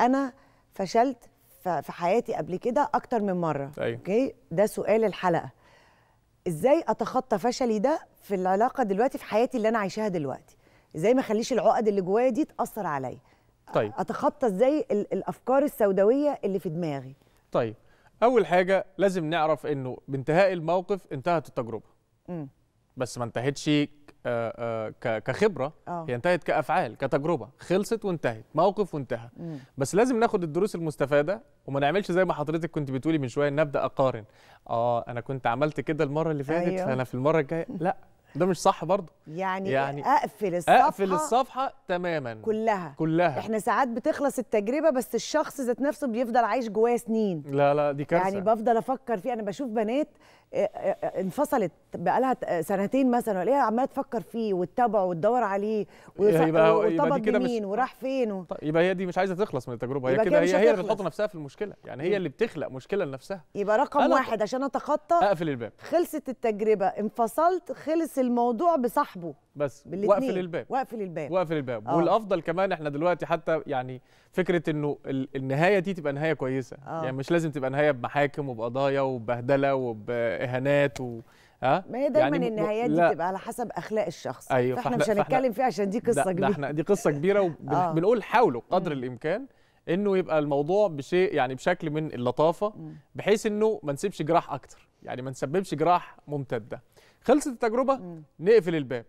انا فشلت في حياتي قبل كده اكتر من مره أيوة. اوكي ده سؤال الحلقه ازاي اتخطى فشلي ده في العلاقه دلوقتي في حياتي اللي انا عايشاها دلوقتي ازاي ما اخليش العقد اللي جوايا دي تاثر عليا طيب اتخطى ازاي الافكار السوداويه اللي في دماغي طيب اول حاجه لازم نعرف انه بانتهاء الموقف انتهت التجربه م. بس ما انتهتش آه، آه، كخبره أوه. هي انتهت كافعال كتجربه خلصت وانتهت موقف وانتهى مم. بس لازم ناخد الدروس المستفاده وما نعملش زي ما حضرتك كنت بتقولي من شويه نبدا اقارن اه انا كنت عملت كده المره اللي فاتت أيوه. فانا في المره الجايه لا ده مش صح برضه يعني, يعني اقفل الصفحه اقفل الصفحه تماما كلها كلها احنا ساعات بتخلص التجربه بس الشخص ذات نفسه بيفضل عايش جواه سنين لا لا دي كارثه يعني بفضل افكر فيه انا بشوف بنات انفصلت بقالها سنتين مثلا وليها عماله تفكر فيه وتتابعه وتدور عليه إيه، وارتبط بمين وراح فين و... طيب يبقى هي دي مش عايزه تخلص من التجربه هي كده هي هي اللي بتحط نفسها في المشكله يعني هي اللي بتخلق مشكله لنفسها يبقى رقم واحد عشان اتخطى اقفل الباب خلصت التجربه انفصلت خلص الموضوع بصاحبه بس واقفل الباب واقفل الباب واقفل الباب أوه. والافضل كمان احنا دلوقتي حتى يعني فكره انه النهايه دي تبقى نهايه كويسه أوه. يعني مش لازم تبقى نهايه بمحاكم وبقضايا وبهدله وباهانات و... ها ما هي دايما يعني النهايات دي تبقى على حسب اخلاق الشخص أيوة فاحنا, فاحنا مش هنتكلم فيها عشان دي قصه كبيره احنا دي قصه كبيره وبنقول آه. حاولوا قدر الامكان انه يبقى الموضوع بشيء يعني بشكل من اللطافه بحيث انه ما نسيبش جراح اكتر يعني ما نسببش جراح ممتده خلصت التجربه نقفل الباب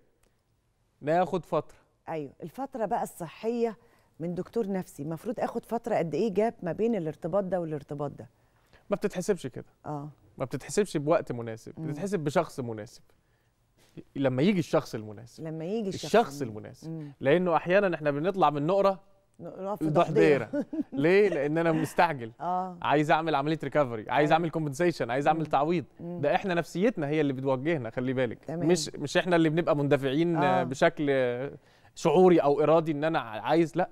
ناخد فتره ايوه الفتره بقى الصحيه من دكتور نفسي المفروض اخد فتره قد ايه جاب ما بين الارتباط ده والارتباط ده ما بتتحسبش كده اه ما بتتحسبش بوقت مناسب بتتحسب بشخص مناسب لما يجي الشخص المناسب لما يجي الشخص, الشخص المناسب مم. لانه احيانا احنا بنطلع من نقره ديره ليه لان انا مستعجل آه. عايز اعمل عمليه ريكفري أيوة. عايز اعمل كومبنسيشن عايز اعمل تعويض ده احنا نفسيتنا هي اللي بتوجهنا خلي بالك تمام. مش مش احنا اللي بنبقى مندفعين آه. بشكل شعوري او ارادي ان انا عايز لا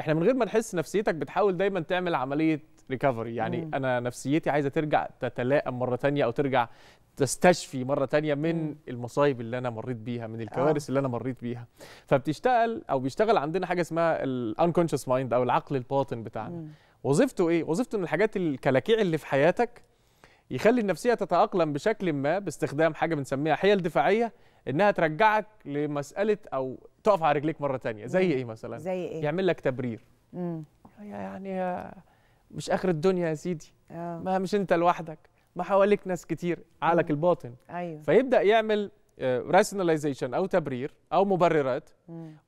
احنا من غير ما نحس نفسيتك بتحاول دايما تعمل عمليه ريكفري يعني مم. انا نفسيتي عايزه ترجع تتلائم مره تانية او ترجع تستشفي مره تانية من المصايب اللي انا مريت بيها من آه. الكوارث آه. اللي انا مريت بيها فبتشتغل او بيشتغل عندنا حاجه اسمها الانكونشس مايند او العقل الباطن بتاعنا مم. وظيفته ايه وظيفته ان الحاجات الكلاكيع اللي في حياتك يخلي النفسيه تتاقلم بشكل ما باستخدام حاجه بنسميها حيل دفاعيه انها ترجعك لمساله او تقف على رجليك مره تانية زي مم. ايه مثلا زي ايه يعمل لك تبرير مم. يعني مش اخر الدنيا يا سيدي آه. ما مش انت لوحدك ما حواليك ناس كتير عقلك الباطن أيوه. فيبدا يعمل راشناليزيشن آه، او تبرير او مبررات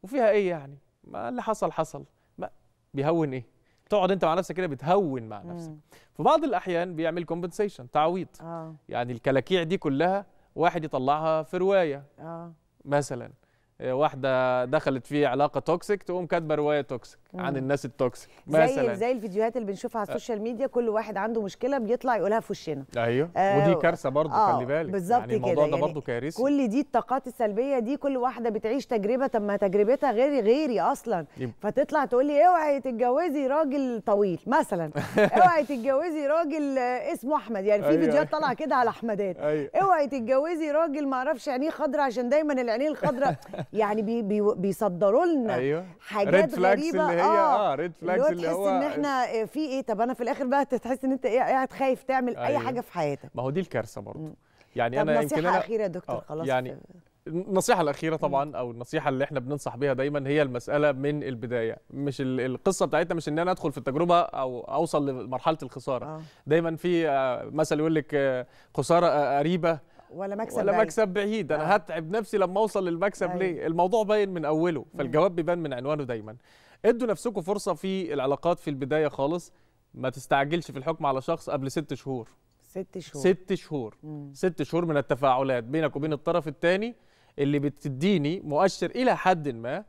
وفيها ايه يعني ما اللي حصل حصل ما بيهون ايه تقعد انت مع نفسك كده بتهون مع نفسك مم. في بعض الاحيان بيعمل كومبنسيشن تعويض آه. يعني الكلاكيع دي كلها واحد يطلعها في روايه آه. مثلا آه، واحده دخلت في علاقه توكسيك تقوم كاتبه روايه توكسيك عن الناس التوكسيك مثلا زي زي الفيديوهات اللي بنشوفها على آه. السوشيال ميديا كل واحد عنده مشكله بيطلع يقولها في وشنا ايوه آه ودي كارثه برضه آه خلي بالك بالظبط يعني الموضوع كده. ده يعني برضه كارثه كل دي الطاقات السلبيه دي كل واحده بتعيش تجربه طب ما تجربتها غير غيري اصلا يب. فتطلع تقول لي اوعي تتجوزي راجل طويل مثلا اوعي تتجوزي راجل اسمه احمد يعني في أيوة فيديوهات طالعه كده على احمدات أيوة. اوعي تتجوزي راجل ما اعرفش عينيه خضراء عشان دايما العينين الخضراء يعني بي بي بيصدروا لنا أيوة. حاجات غريبه هي اه ريد آه، فلاجز اللي, هو تحس ان احنا آه، في ايه طب انا في الاخر بقى تحس ان انت ايه قاعد خايف تعمل اي أيوه. حاجه في حياتك ما هو دي الكارثه برضه يعني انا يمكن نصيحه اخيره يا دكتور آه، خلاص يعني النصيحة الأخيرة طبعا أو النصيحة اللي إحنا بننصح بيها دايما هي المسألة من البداية، مش القصة بتاعتنا مش إن أنا أدخل في التجربة أو أوصل لمرحلة الخسارة، آه. دايما في مثل يقول لك خسارة قريبة ولا مكسب ولا بعيد. مكسب بعيد انا آه. هتعب نفسي لما اوصل للمكسب أيوه. ليه الموضوع باين من اوله فالجواب بيبان من عنوانه دايما ادوا نفسكم فرصه في العلاقات في البدايه خالص ما تستعجلش في الحكم على شخص قبل ست شهور ست شهور ست شهور مم. ست شهور من التفاعلات بينك وبين الطرف الثاني اللي بتديني مؤشر الى حد ما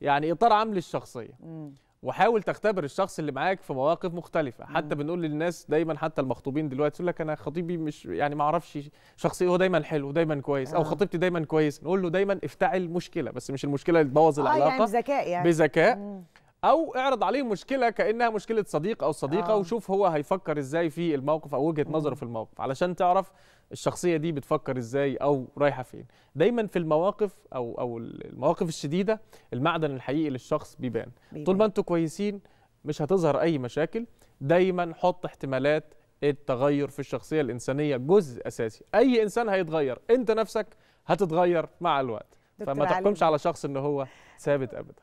يعني اطار عام للشخصيه مم. وحاول تختبر الشخص اللي معاك في مواقف مختلفه حتى مم. بنقول للناس دايما حتى المخطوبين دلوقتي يقول لك انا خطيبي مش يعني ما اعرفش شخصيه إيه، هو دايما حلو دايما كويس آه. او خطيبتي دايما كويس نقول له دايما افتعل مشكله بس مش المشكله اللي تبوظ آه يعني العلاقه يعني بذكاء يعني بذكاء او اعرض عليه مشكله كانها مشكله صديق او صديقه آه. وشوف هو هيفكر ازاي في الموقف او وجهه نظره في الموقف علشان تعرف الشخصيه دي بتفكر ازاي او رايحه فين دايما في المواقف او او المواقف الشديده المعدن الحقيقي للشخص بيبان, بيبان. طول ما انتم كويسين مش هتظهر اي مشاكل دايما حط احتمالات التغير في الشخصيه الانسانيه جزء اساسي اي انسان هيتغير انت نفسك هتتغير مع الوقت فما تحكمش على شخص ان هو ثابت ابدا